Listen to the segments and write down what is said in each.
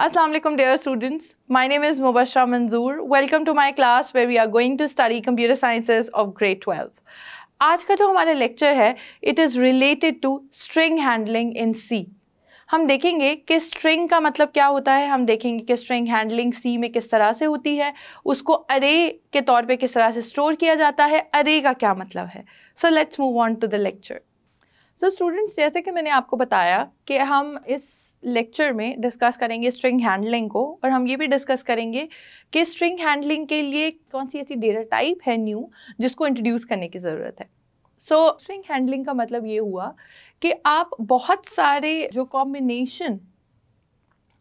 Aslam dear students. My name is Mubashra Manzoor. Welcome to my class where we are going to study computer sciences of grade 12. आज का जो हमारा lecture है it is related to string handling in C हम देखेंगे कि string का मतलब क्या होता है हम देखेंगे कि स्ट्रिंग हैंडलिंग सी में किस तरह से होती है उसको अरे के तौर पे किस तरह से स्टोर किया जाता है अरे का क्या मतलब है so let's move on to the lecture so students जैसे कि मैंने आपको बताया कि हम इस लेक्चर में डिस्कस करेंगे स्ट्रिंग हैंडलिंग को और हम ये भी डिस्कस करेंगे कि स्ट्रिंग हैंडलिंग के लिए कौन सी ऐसी डेटा टाइप है न्यू जिसको इंट्रोड्यूस करने की ज़रूरत है सो स्ट्रिंग हैंडलिंग का मतलब ये हुआ कि आप बहुत सारे जो कॉम्बिनेशन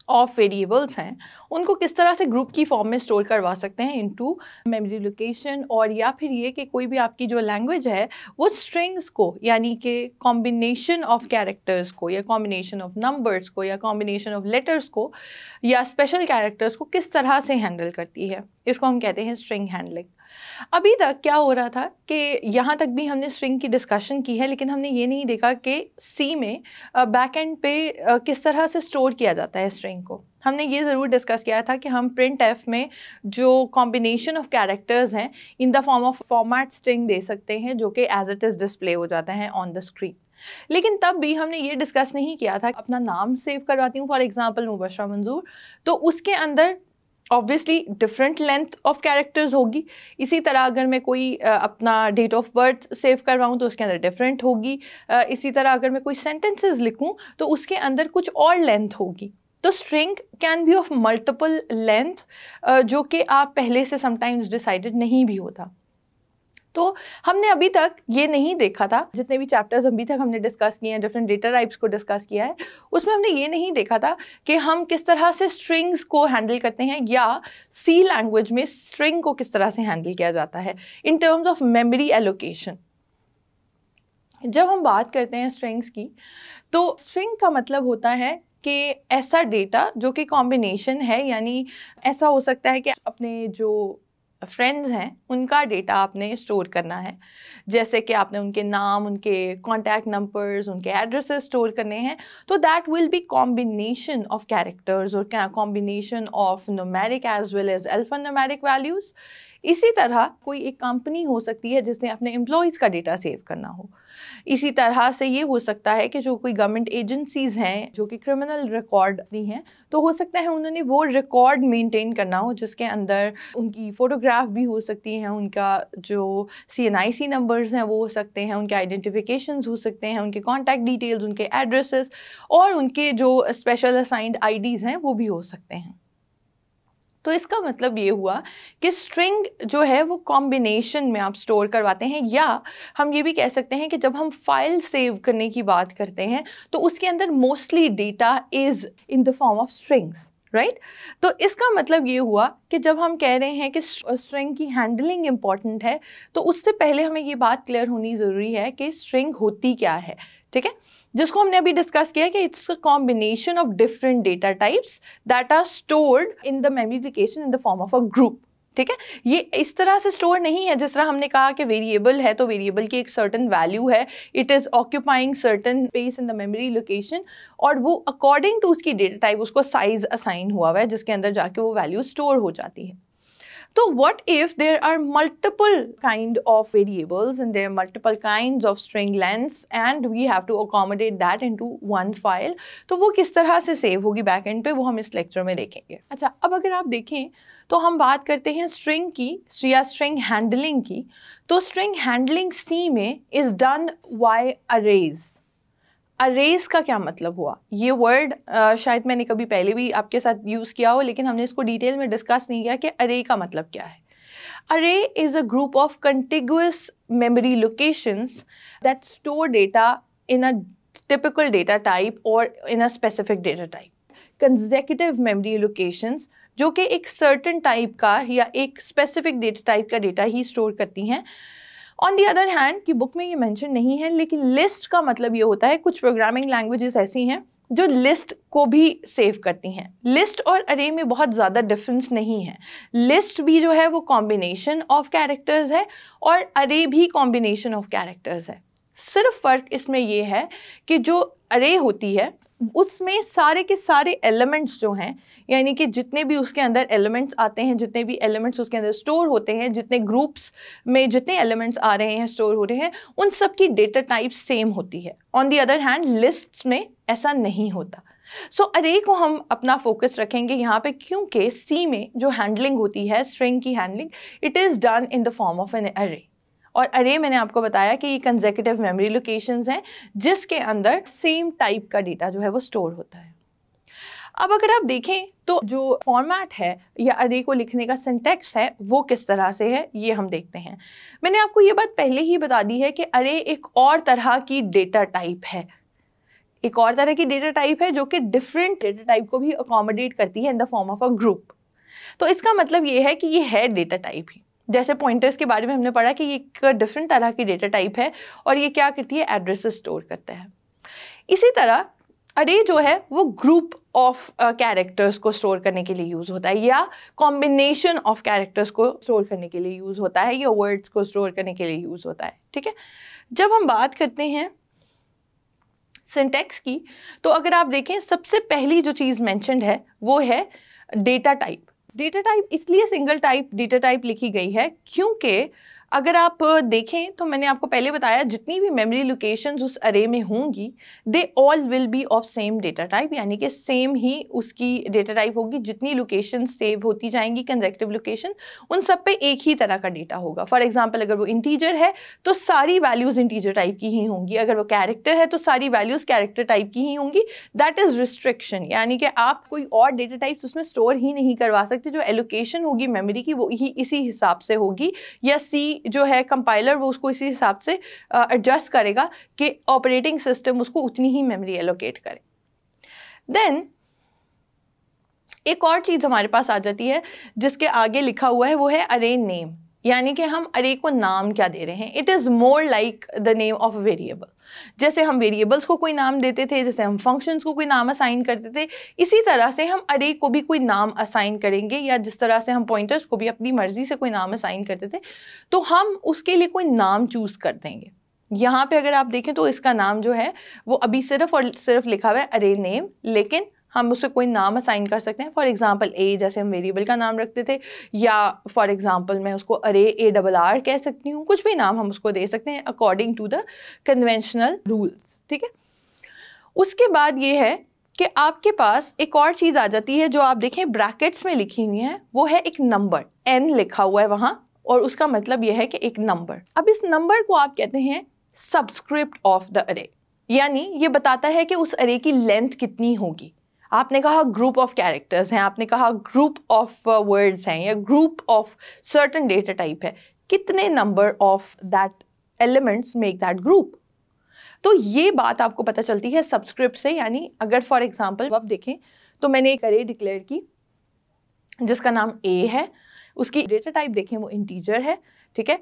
ऑफ वेरिएबल्स हैं उनको किस तरह से ग्रुप की फॉर्म में स्टोर करवा सकते हैं इनटू मेमोरी लोकेशन और या फिर ये कि कोई भी आपकी जो लैंग्वेज है वो स्ट्रिंग्स को यानी कि कॉम्बिनेशन ऑफ कैरेक्टर्स को या कॉम्बिनेशन ऑफ नंबर्स को या कॉम्बिनेशन ऑफ लेटर्स को या स्पेशल कैरेक्टर्स को किस तरह से हैंडल करती है इसको हम कहते हैं स्ट्रिंग हैंडलिंग अभी तक क्या हो रहा था कि यहाँ तक भी हमने स्ट्रिंग की डिस्कशन की है लेकिन हमने ये नहीं देखा कि सी में बैक एंड पे किस तरह से स्टोर किया जाता है स्ट्रिंग को हमने ये ज़रूर डिस्कस किया था कि हम प्रिंट एफ में जो कॉम्बिनेशन ऑफ कैरेक्टर्स हैं in the form of format string दे सकते हैं जो कि एज इट इज़ डिस्प्ले हो जाता है ऑन द स्क्रीन लेकिन तब भी हमने ये डिस्कस नहीं किया था अपना नाम सेव करवाती हूँ फॉर एग्जाम्पल मुबशरा मंजूर तो उसके अंदर obviously different length of characters होगी इसी तरह अगर मैं कोई अपना डेट ऑफ बर्थ सेव करवाऊँ तो उसके अंदर डिफरेंट होगी इसी तरह अगर मैं कोई सेंटेंसेस लिखूँ तो उसके अंदर कुछ और लेंथ होगी तो string can be of multiple length जो कि आप पहले से समटाइम्स डिसाइडेड नहीं भी होता तो हमने अभी तक ये नहीं देखा था जितने भी चैप्टर्स अभी तक हमने डिस्कस किए हैं डिफरेंट डेटा टाइप्स को डिस्कस किया है उसमें हमने ये नहीं देखा था कि हम किस तरह से स्ट्रिंग्स को हैंडल करते हैं या सी लैंग्वेज में स्ट्रिंग को किस तरह से हैंडल किया जाता है in terms of memory allocation जब हम बात करते हैं स्ट्रिंग्स की तो स्ट्रिंग का मतलब होता है कि ऐसा डेटा जो कि कॉम्बिनेशन है यानी ऐसा हो सकता है कि अपने जो फ्रेंड्स हैं उनका डेटा आपने स्टोर करना है जैसे कि आपने उनके नाम उनके कॉन्टैक्ट नंबर्स उनके एड्रेसेस स्टोर करने हैं तो that will be combination of characters और combination of numeric as well as alphanumeric values इसी तरह कोई एक कंपनी हो सकती है जिसने अपने एम्प्लॉयज़ का डेटा सेव करना हो इसी तरह से ये हो सकता है कि जो कोई गवर्नमेंट एजेंसीज़ हैं जो कि क्रिमिनल रिकॉर्ड दी हैं तो हो सकता है उन्होंने वो रिकॉर्ड मेंटेन करना हो जिसके अंदर उनकी फ़ोटोग्राफ भी हो सकती हैं उनका जो सी एन आई सी नंबर्स हैं वो हो सकते हैं उनके आइडेंटिफिकेशन हो सकते हैं उनके कॉन्टैक्ट डिटेल्स उनके एड्रेसेस और उनके जो स्पेशल असाइंड आई हैं वो भी हो सकते हैं तो इसका मतलब ये हुआ कि स्ट्रिंग जो है वो कॉम्बिनेशन में आप स्टोर करवाते हैं या हम ये भी कह सकते हैं कि जब हम फाइल सेव करने की बात करते हैं तो उसके अंदर mostly data is in the form of strings right right? तो इसका मतलब ये हुआ कि जब हम कह रहे हैं कि स्ट्रिंग की हैंडलिंग इम्पॉर्टेंट है तो उससे पहले हमें ये बात क्लियर होनी ज़रूरी है कि स्ट्रिंग होती क्या है ठीक है जिसको हमने अभी डिस्कस किया कि it's a combination of different data types that are stored in the memorification location in the form of a group ठीक है ये इस तरह से स्टोर नहीं है जिस तरह हमने कहा कि वेरिएबल है तो वेरिएबल की एक सर्टन वैल्यू है it is occupying certain space in the memory location और वो अकॉर्डिंग टू उसकी डेटा टाइप उसको साइज असाइन हुआ हुआ है जिसके अंदर जाके वो वैल्यू स्टोर हो जाती है तो what if there are multiple kind of variables and there multiple kind of string lengths and we have to accommodate that into one file तो वो किस तरह से सेव होगी बैक एंड पे वो हम इस लेक्चर में देखेंगे अच्छा अब अगर आप देखें तो हम बात करते हैं स्ट्रिंग की या स्ट्रिंग हैंडलिंग की तो स्ट्रिंग हैंडलिंग सी में is done by arrays arrays का क्या मतलब हुआ ये वर्ड शायद मैंने कभी पहले भी आपके साथ यूज़ किया हो लेकिन हमने इसको डिटेल में डिस्कस नहीं किया कि अरे का मतलब क्या है array is a group of contiguous memory locations that store data in a typical data type और in a specific data type conjunctive memory locations जो कि एक सर्टन टाइप का या एक स्पेसिफिक डेटा टाइप का डेटा ही स्टोर करती हैं ऑन दी अदर हैंड कि बुक में ये मेंशन नहीं है लेकिन लिस्ट का मतलब ये होता है कुछ प्रोग्रामिंग लैंग्वेजेस ऐसी हैं जो लिस्ट को भी सेव करती हैं लिस्ट और अरे में बहुत ज़्यादा डिफरेंस नहीं है लिस्ट भी जो है वो कॉम्बिनेशन ऑफ कैरेक्टर्स है और अरे भी कॉम्बिनेशन ऑफ कैरेक्टर्स है सिर्फ फ़र्क इसमें ये है कि जो अरे होती है उसमें सारे के सारे एलिमेंट्स जो हैं यानी कि जितने भी उसके अंदर एलिमेंट्स आते हैं जितने भी एलिमेंट्स उसके अंदर स्टोर होते हैं जितने ग्रुप्स में जितने एलिमेंट्स आ रहे हैं स्टोर हो रहे हैं उन सब की डेटा टाइप सेम होती है on the other hand lists में ऐसा नहीं होता सो so, अरे को हम अपना फोकस रखेंगे यहाँ पे क्योंकि सी में जो हैंडलिंग होती है स्ट्रिंग की handling it is done in the form of an array और अरे मैंने आपको बताया कि ये कंजेकेटिव मेमोरी लोकेशन हैं जिसके अंदर सेम टाइप का डेटा जो है वो स्टोर होता है अब अगर आप देखें तो जो फॉर्मेट है या अरे को लिखने का सिंटेक्स है वो किस तरह से है ये हम देखते हैं मैंने आपको ये बात पहले ही बता दी है कि अरे एक और तरह की डेटा टाइप है एक और तरह की डेटा टाइप है जो कि डिफरेंट डेटा टाइप को भी अकोमोडेट करती है in the form of a group तो इसका मतलब ये है कि ये है डेटा टाइप ही जैसे पॉइंटर्स के बारे में हमने पढ़ा कि ये एक डिफरेंट तरह की डेटा टाइप है और ये क्या करती है एड्रेस स्टोर करता है इसी तरह अरे जो है वो ग्रुप ऑफ कैरेक्टर्स को स्टोर करने के लिए यूज़ होता है या कॉम्बिनेशन ऑफ कैरेक्टर्स को स्टोर करने के लिए यूज़ होता है या वर्ड्स को स्टोर करने के लिए यूज़ होता है ठीक है जब हम बात करते हैं सिंटेक्स की तो अगर आप देखें सबसे पहली जो चीज़ मैंशनड है वो है डेटा टाइप डेटा टाइप इसलिए सिंगल टाइप डेटा टाइप लिखी गई है क्योंकि अगर आप देखें तो मैंने आपको पहले बताया जितनी भी मेमोरी लोकेशन उस अरे में होंगी they all will be of same data type यानी कि सेम ही उसकी डेटा टाइप होगी जितनी लोकेशन सेव होती जाएंगी कंजेक्टिव लोकेशन उन सब पे एक ही तरह का डेटा होगा फॉर एग्जाम्पल अगर वो इंटीजर है तो सारी वैल्यूज़ इंटीजर टाइप की ही होंगी अगर वो कैरेक्टर है तो सारी वैल्यूज़ कैरेक्टर टाइप की ही होंगी दैट इज़ रिस्ट्रिक्शन यानी कि आप कोई और डेटा टाइप्स उसमें स्टोर ही नहीं करवा सकते जो एलोकेशन होगी मेमरी की वो ही इसी हिसाब से होगी या सी जो है कंपाइलर वो उसको इसी हिसाब से एडजस्ट करेगा कि ऑपरेटिंग सिस्टम उसको उतनी ही मेमोरी एलोकेट करे देन एक और चीज़ हमारे पास आ जाती है जिसके आगे लिखा हुआ है वो है अरे नेम यानी कि हम अरे को नाम क्या दे रहे हैं it is more like the name of variable जैसे हम वेरिएबल्स को कोई नाम देते थे जैसे हम फंक्शंस को कोई नाम असाइन करते थे इसी तरह से हम अरे को भी कोई नाम असाइन करेंगे या जिस तरह से हम पॉइंटर्स को भी अपनी मर्जी से कोई नाम असाइन करते थे तो हम उसके लिए कोई नाम चूज़ कर देंगे यहाँ पे अगर आप देखें तो इसका नाम जो है वो अभी सिर्फ और सिर्फ लिखा हुआ है अरे नेम लेकिन हम उसको कोई नाम असाइन कर सकते हैं फॉर एग्जांपल ए जैसे हम वेरिएबल का नाम रखते थे या फॉर एग्जांपल मैं उसको अरे ए डबल आर कह सकती हूँ कुछ भी नाम हम उसको दे सकते हैं according to the conventional rules ठीक है उसके बाद ये है कि आपके पास एक और चीज़ आ जाती है जो आप देखें ब्रैकेट्स में लिखी हुई है वो है एक नंबर एन लिखा हुआ है वहाँ और उसका मतलब यह है कि एक नंबर अब इस नंबर को आप कहते हैं सब्सक्रिप्ट ऑफ द अरे यानी ये बताता है कि उस अरे की लेंथ कितनी होगी आपने कहा ग्रुप ऑफ कैरेक्टर्स हैं आपने कहा ग्रुप ऑफ वर्ड्स हैं या group of certain data type है कितने number of that elements make that group तो ये बात आपको पता चलती है सब्सक्रिप्ट से यानी अगर फॉर एग्जाम्पल आप देखें तो मैंने एक अरे डिक्लेयर की जिसका नाम ए है उसकी डेटा टाइप देखें वो इंटीजर है ठीक है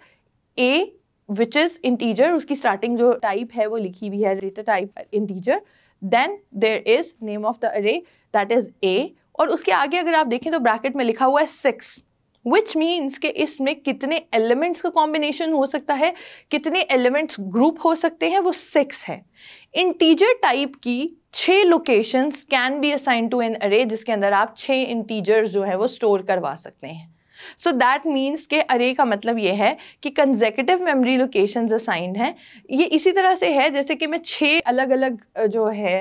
ए विच इज़ इंटीजर उसकी स्टार्टिंग जो टाइप है वो लिखी हुई है data type integer then there is name of the array that is A और उसके आगे अगर आप देखें तो ब्रैकेट में लिखा हुआ है सिक्स विच मीन्स के इसमें कितने एलिमेंट्स का कॉम्बिनेशन हो सकता है कितने एलिमेंट्स ग्रुप हो सकते हैं वो सिक्स है इंटीजर टाइप की छः locations can be assign to an array जिसके अंदर आप छः इंटीजर्स जो है वो स्टोर करवा सकते हैं सो दैट मीन्स के अरे का मतलब ये है कि कंजेकेटिव मेमोरी लोकेशन असाइंड हैं ये इसी तरह से है जैसे कि मैं छः अलग अलग जो है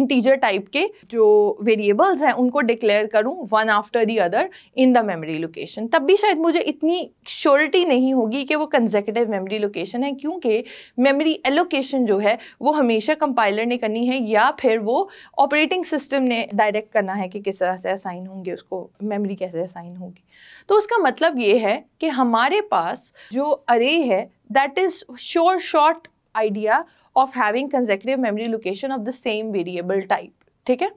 इंटीजर टाइप के जो वेरिएबल्स हैं उनको डिक्लेयर करूँ one after the other in the memory location तब भी शायद मुझे इतनी श्योरिटी नहीं होगी कि वो कंजेकेटिव मेमोरी लोकेशन है क्योंकि मेमोरी एलोकेशन जो है वो हमेशा कंपाइलर ने करनी है या फिर वो ऑपरेटिंग सिस्टम ने डायरेक्ट करना है कि किस तरह से असाइन होंगे उसको मेमोरी कैसे असाइन होगी तो उसका मतलब ये है कि हमारे पास जो अरे है that is sure short idea of having conjunctive memory location of the same variable type ठीक है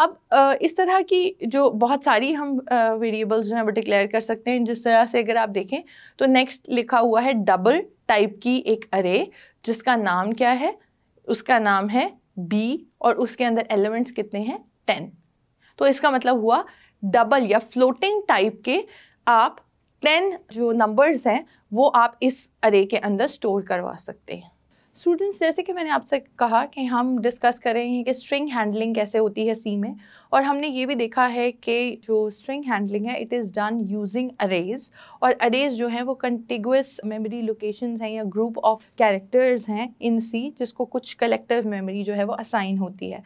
अब इस तरह की जो बहुत सारी हम वेरिएबल्स जो हैं वो डिक्लेयर कर सकते हैं जिस तरह से अगर आप देखें तो नेक्स्ट लिखा हुआ है डबल टाइप की एक अरे जिसका नाम क्या है उसका नाम है बी और उसके अंदर एलिमेंट्स कितने हैं टेन तो इसका मतलब हुआ डबल या फ्लोटिंग टाइप के आप टेन जो नंबर्स हैं वो आप इस अरे के अंदर स्टोर करवा सकते हैं स्टूडेंट्स जैसे कि मैंने आपसे कहा कि हम डिस्कस कर रहे हैं कि स्ट्रिंग हैंडलिंग कैसे होती है सी में और हमने ये भी देखा है कि जो स्ट्रिंग हैंडलिंग है it is done using arrays और अरेज जो हैं वो कंटिगुअस मेमोरी लोकेशन हैं या ग्रुप ऑफ कैरेक्टर्स हैं इन सी जिसको कुछ कलेक्टिव मेमोरी जो है वो असाइन होती है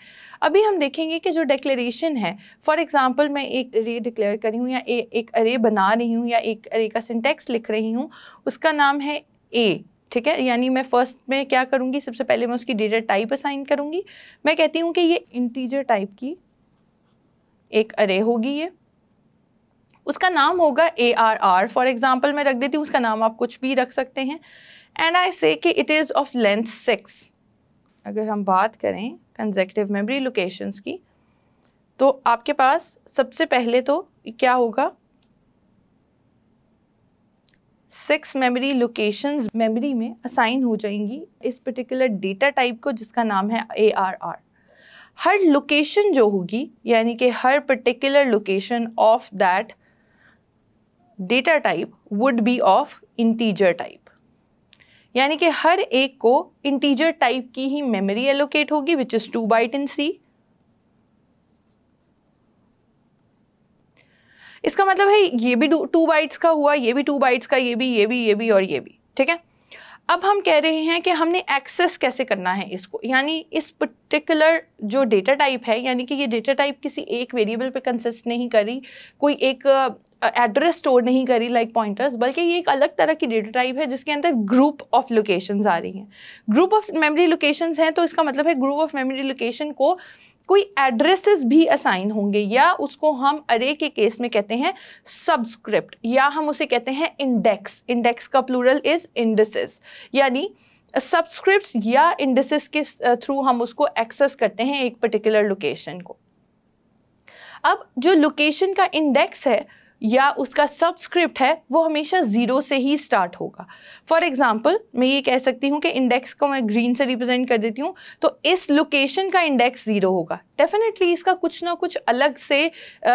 अभी हम देखेंगे कि जो डिक्लेरेशन है फॉर एग्ज़ाम्पल मैं एक अरे डिक्लेयर करी हूँ या ए, एक अरे बना रही हूँ या एक अरे का सिंटेक्स लिख रही हूँ उसका नाम है ए ठीक है यानी मैं फर्स्ट में क्या करूँगी सबसे पहले मैं उसकी डेटा टाइप असाइन करूँगी मैं कहती हूँ कि ये इंटीजर टाइप की एक अरे होगी ये उसका नाम होगा A R R for example मैं रख देती हूँ उसका नाम आप कुछ भी रख सकते हैं एंड आई से कि it is of length six अगर हम बात करें कंजेक्टिव मेमोरी लोकेशंस की तो आपके पास सबसे पहले तो क्या होगा सिक्स मेमोरी लोकेशंस मेमोरी में असाइन हो जाएंगी इस पर्टिकुलर डेटा टाइप को जिसका नाम है ए आर आर हर लोकेशन जो होगी यानी कि हर particular location of that data type would be of integer type यानी कि हर एक को इंटीजर टाइप की ही मेमोरी एलोकेट होगी which is two byte in C इसका मतलब है ये भी टू बाइट्स का हुआ ये भी टू बाइट्स का ये भी ये भी ये भी और ये भी ठीक है अब हम कह रहे हैं कि हमने एक्सेस कैसे करना है इसको यानी इस पर्टिकुलर जो डेटा टाइप है यानी कि ये डेटा टाइप किसी एक वेरिएबल पे कंसिस्ट नहीं करी कोई एक एड्रेस uh, स्टोर नहीं करी लाइक like पॉइंटर्स बल्कि ये एक अलग तरह की डेटा टाइप है जिसके अंदर ग्रुप ऑफ लोकेशंस आ रही हैं ग्रुप ऑफ मेमोरी लोकेशंस हैं तो इसका मतलब है ग्रुप ऑफ मेमोरी लोकेशन को कोई एड्रेसेस भी असाइन होंगे या उसको हम अरे के केस में कहते हैं सब्सक्रिप्ट या हम उसे कहते हैं इंडेक्स इंडेक्स का प्लूरल इज इंडसेस यानी सब्सक्रिप्ट या इंडसेस के थ्रू हम उसको एक्सेस करते हैं एक पर्टिकुलर लोकेशन को अब जो लोकेशन का इंडेक्स है या उसका सबस्क्रिप्ट है वो हमेशा ज़ीरो से ही स्टार्ट होगा फॉर एग्ज़ाम्पल मैं ये कह सकती हूँ कि इंडेक्स को मैं ग्रीन से रिप्रेजेंट कर देती हूँ तो इस लोकेशन का इंडेक्स ज़ीरो होगा डेफिनेटली इसका कुछ ना कुछ अलग से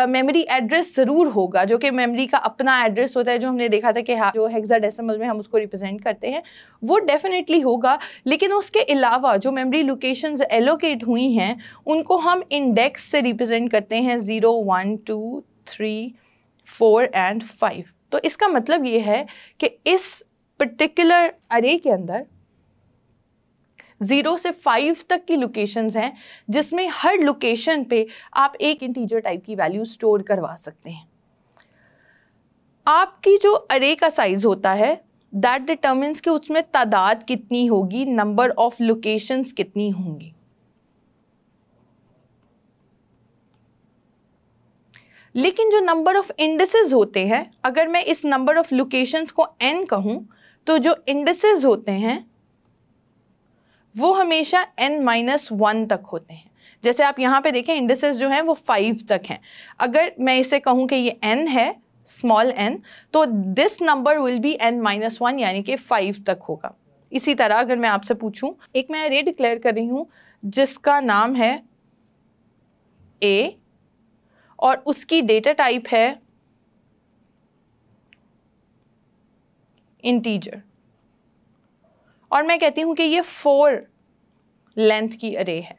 मेमोरी uh, एड्रेस ज़रूर होगा जो कि मेमोरी का अपना एड्रेस होता है जो हमने देखा था कि हाँ जो हेक्साडेसिमल में हम उसको रिप्रेजेंट करते हैं वो डेफिनेटली होगा लेकिन उसके अलावा जो मेमोरी लोकेशन एलोकेट हुई हैं उनको हम इंडेक्स से रिप्रेजेंट करते हैं zero one two three four and five तो इसका मतलब ये है कि इस पर्टिकुलर अरे के अंदर ज़ीरो से फाइव तक की लोकेशंस हैं जिसमें हर लोकेशन पे आप एक इंटीजर टाइप की वैल्यू स्टोर करवा सकते हैं आपकी जो अरे का साइज़ होता है दैट डिटर्मिन्स कि उसमें तादाद कितनी होगी नंबर ऑफ़ लोकेशंस कितनी होंगी लेकिन जो नंबर ऑफ इंडसेज होते हैं अगर मैं इस नंबर ऑफ लोकेशंस को एन कहूँ तो जो इंडसेज होते हैं वो हमेशा एन माइनस वन तक होते हैं जैसे आप यहाँ पे देखें इंडसेज जो हैं वो फाइव तक हैं अगर मैं इसे कहूँ कि ये एन है स्मॉल एन तो this number will be N minus one यानी कि फाइव तक होगा इसी तरह अगर मैं आपसे पूछूँ एक मैं रे डिक्लेयर कर रही हूँ जिसका नाम है ए और उसकी डेटा टाइप है इंटीजर और मैं कहती हूं कि ये फोर लेंथ की अरे है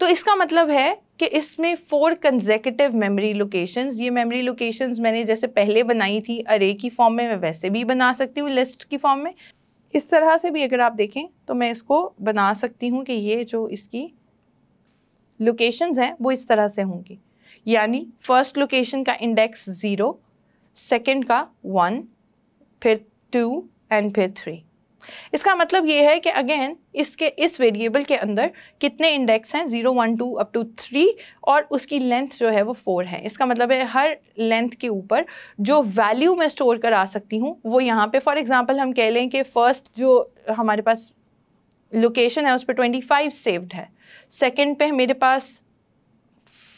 तो इसका मतलब है कि इसमें फोर कंजेकेटिव मेमोरी लोकेशंस ये मेमोरी लोकेशंस मैंने जैसे पहले बनाई थी अरे की फॉर्म में मैं वैसे भी बना सकती हूँ लिस्ट की फॉर्म में इस तरह से भी अगर आप देखें तो मैं इसको बना सकती हूँ कि ये जो इसकी लोकेशंस हैं वो इस तरह से होंगी यानी फर्स्ट लोकेशन का इंडेक्स ज़ीरो सेकेंड का वन फिर टू एंड फिर थ्री इसका मतलब ये है कि अगेन इसके इस वेरिएबल के अंदर कितने इंडेक्स हैं zero one two up to three और उसकी लेंथ जो है वो फोर है इसका मतलब है हर लेंथ के ऊपर जो वैल्यू मैं स्टोर करा सकती हूँ वो यहाँ पे फॉर एग्जांपल हम कह लें कि फ़र्स्ट जो हमारे पास लोकेशन है उस पर ट्वेंटी फाइव सेव्ड है सेकेंड पे मेरे पास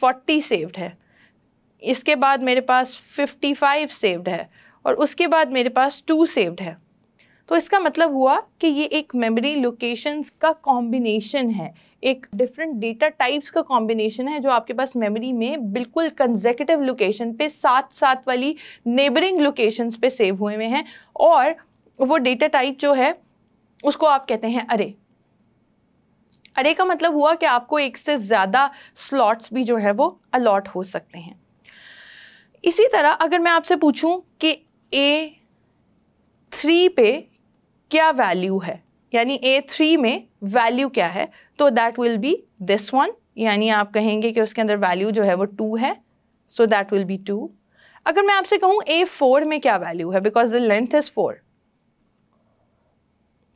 फोर्टी सेव्ड है इसके बाद मेरे पास फिफ्टी फाइव सेव्ड है और उसके बाद मेरे पास टू सेव्ड है तो इसका मतलब हुआ कि ये एक मेमोरी लोकेशन का कॉम्बिनेशन है एक डिफरेंट डेटा टाइप्स का कॉम्बिनेशन है जो आपके पास मेमोरी में बिल्कुल कंजेकेटिव लोकेशन पे साथ साथ वाली नेबरिंग लोकेशंस पे सेव हुए हुए हैं और वो डेटा टाइप जो है उसको आप कहते हैं अरे अरे का मतलब हुआ कि आपको एक से ज़्यादा स्लॉट्स भी जो है वो अलॉट हो सकते हैं इसी तरह अगर मैं आपसे पूछूं कि ए थ्री पे क्या वैल्यू है यानी ए थ्री में वैल्यू क्या है तो that will be this one यानी आप कहेंगे कि उसके अंदर वैल्यू जो है वो टू है so that will be two अगर मैं आपसे कहूँ ए फोर में क्या वैल्यू है because the length is four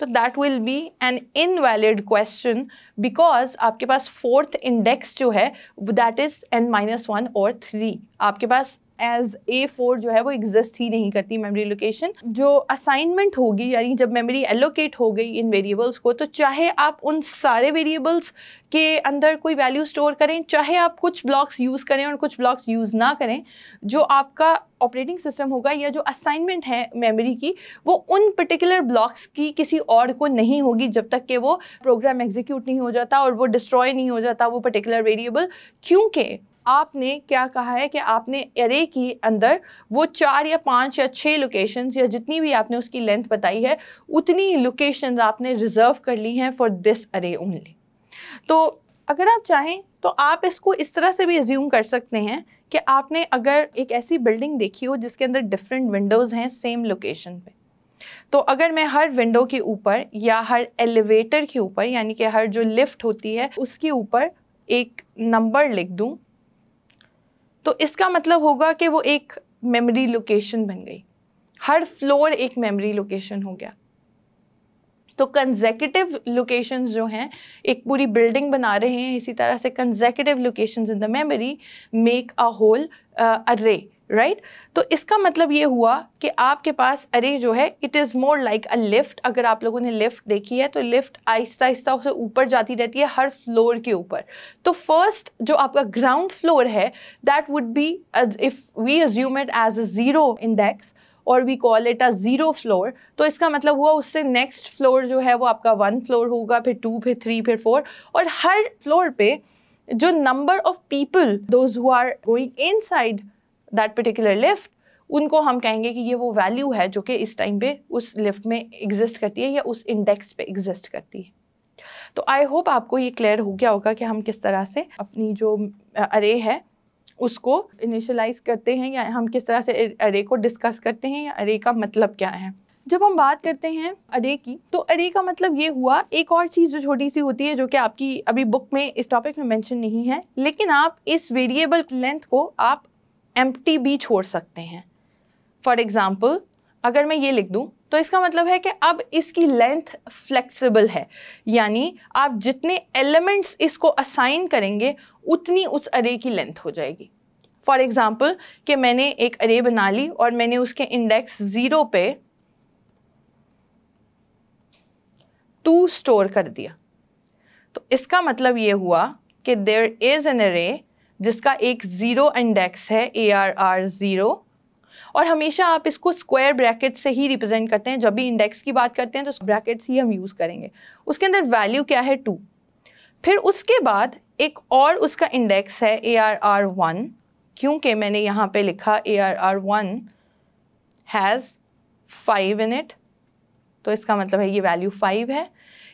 तो that will be an invalid question because आपके पास फोर्थ इंडेक्स जो है that is N minus one और थ्री आपके पास एज ए फोर जो है वो एग्जिस्ट ही नहीं करती मेमोरी लोकेशन जो असाइनमेंट होगी यानी जब मेमोरी एलोकेट हो गई इन वेरिएबल्स को तो चाहे आप उन सारे वेरिएबल्स के अंदर कोई वैल्यू स्टोर करें चाहे आप कुछ ब्लॉक्स यूज़ करें और कुछ ब्लॉक्स यूज़ ना करें जो आपका ऑपरेटिंग सिस्टम होगा या जो असाइनमेंट है मेमोरी की वो उन पर्टिकुलर ब्लॉक्स की किसी और को नहीं होगी जब तक कि वो प्रोग्राम एग्जीक्यूट नहीं हो जाता और वो डिस्ट्रॉय नहीं हो जाता वो पर्टिकुलर वेरिएबल क्योंकि आपने क्या कहा है कि आपने एरे के अंदर वो चार या पाँच या छः लोकेशंस या जितनी भी आपने उसकी लेंथ बताई है उतनी लोकेशन लोकेशंस आपने रिज़र्व कर ली हैं फॉर दिस अरे ओनली तो अगर आप चाहें तो आप इसको इस तरह से भी एज्यूम कर सकते हैं कि आपने अगर एक ऐसी बिल्डिंग देखी हो जिसके अंदर डिफरेंट विंडोज़ हैं सेम लोकेशन पे तो अगर मैं हर विंडो के ऊपर या हर एलिवेटर के ऊपर यानी कि हर जो लिफ्ट होती है उसके ऊपर एक नंबर लिख दूं तो इसका मतलब होगा कि वो एक मेमोरी लोकेशन बन गई हर फ्लोर एक मेमोरी लोकेशन हो गया तो कंजेकेटिव लोकेशन जो हैं एक पूरी बिल्डिंग बना रहे हैं इसी तरह से conjunctive location in the memory make a whole array right right? तो इसका मतलब ये हुआ कि आपके पास अरे जो है it is more like a lift अगर आप लोगों ने लिफ्ट देखी है तो लिफ्ट आहिस्ता आहिस्ता उसे ऊपर जाती रहती है हर फ्लोर के ऊपर तो फर्स्ट जो आपका ग्राउंड फ्लोर है that would be if we assume it as a zero index और we call it a zero floor तो इसका मतलब हुआ उससे नेक्स्ट फ्लोर जो है वो आपका वन फ्लोर होगा फिर टू फिर थ्री फिर फोर और हर फ्लोर पे जो number of people those who are going inside that particular lift उनको हम कहेंगे कि ये वो वैल्यू है जो कि इस टाइम पे उस लिफ्ट में एग्जिस्ट करती है या उस इंडेक्स पे एग्जिस्ट करती है तो आई होप आपको ये क्लियर हो गया होगा कि हम किस तरह से अपनी जो अरे है उसको इनिशलाइज करते हैं या हम किस तरह से अरे को डिस्कस करते हैं या अरे का मतलब क्या है जब हम बात करते हैं अरे की तो अरे का मतलब ये हुआ एक और चीज़ जो छोटी सी होती है जो कि आपकी अभी बुक में इस टॉपिक में मेंशन नहीं है लेकिन आप इस वेरिएबल लेंथ को आप एम भी छोड़ सकते हैं फॉर एग्ज़ाम्पल अगर मैं ये लिख दूँ तो इसका मतलब है कि अब इसकी लेंथ फ्लेक्सिबल है यानी आप जितने एलिमेंट्स इसको असाइन करेंगे उतनी उस अरे की लेंथ हो जाएगी फॉर एग्ज़ाम्पल कि मैंने एक अरे बना ली और मैंने उसके इंडेक्स ज़ीरो पे टू स्टोर कर दिया तो इसका मतलब ये हुआ कि देर इज़ एन अरे जिसका एक ज़ीरो इंडेक्स है ए आर आर ज़ीरो और हमेशा आप इसको स्क्वायर ब्रैकेट से ही रिप्रेजेंट करते हैं जब भी इंडेक्स की बात करते हैं तो ब्रैकेट्स ही हम यूज़ करेंगे उसके अंदर वैल्यू क्या है टू फिर उसके बाद एक और उसका इंडेक्स है ए आर आर वन क्योंकि मैंने यहाँ पे लिखा A R R one has five in it तो इसका मतलब है ये वैल्यू फाइव है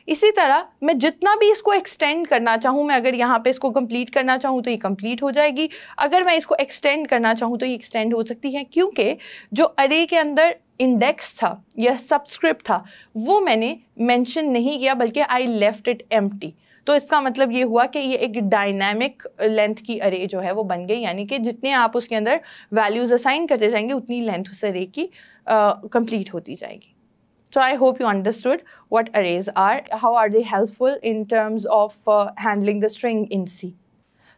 इसी तरह मैं जितना भी इसको एक्सटेंड करना चाहूँ मैं अगर यहाँ पे इसको कंप्लीट करना चाहूँ तो ये कंप्लीट हो जाएगी अगर मैं इसको एक्सटेंड करना चाहूँ तो ये एक्सटेंड हो सकती है क्योंकि जो अरे के अंदर इंडेक्स था या सब्सक्रिप्ट था वो मैंने मैंशन नहीं किया बल्कि आई लेफ्ट इट एम तो इसका मतलब ये हुआ कि ये एक डायनामिक लेंथ की अरे जो है वो बन गई यानी कि जितने आप उसके अंदर वैल्यूज़ असाइन करते जाएंगे उतनी लेंथ उस अरे की कंप्लीट होती जाएगी So I hope you understood what arrays are, how are they helpful in terms of uh, handling the string in C.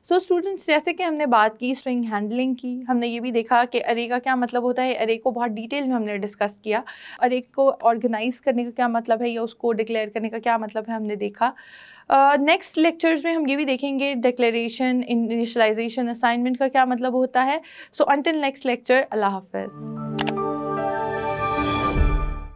So so students जैसे कि हमने बात की स्ट्रिंग हैंडलिंग की हमने ये भी देखा कि अरे का क्या मतलब होता है अरे को बहुत डिटेल में हमने डिस्कस किया अरे को ऑर्गेनाइज करने का क्या मतलब है या उसको डिक्लेयर करने का क्या मतलब है हमने देखा नेक्स्ट uh, लेक्चर्स में हम ये भी देखेंगे डिक्लेरेशन इनिशलाइजेशन असाइनमेंट का क्या मतलब होता है सो अंटिल नेक्स्ट लेक्चर अल्लाह हाफ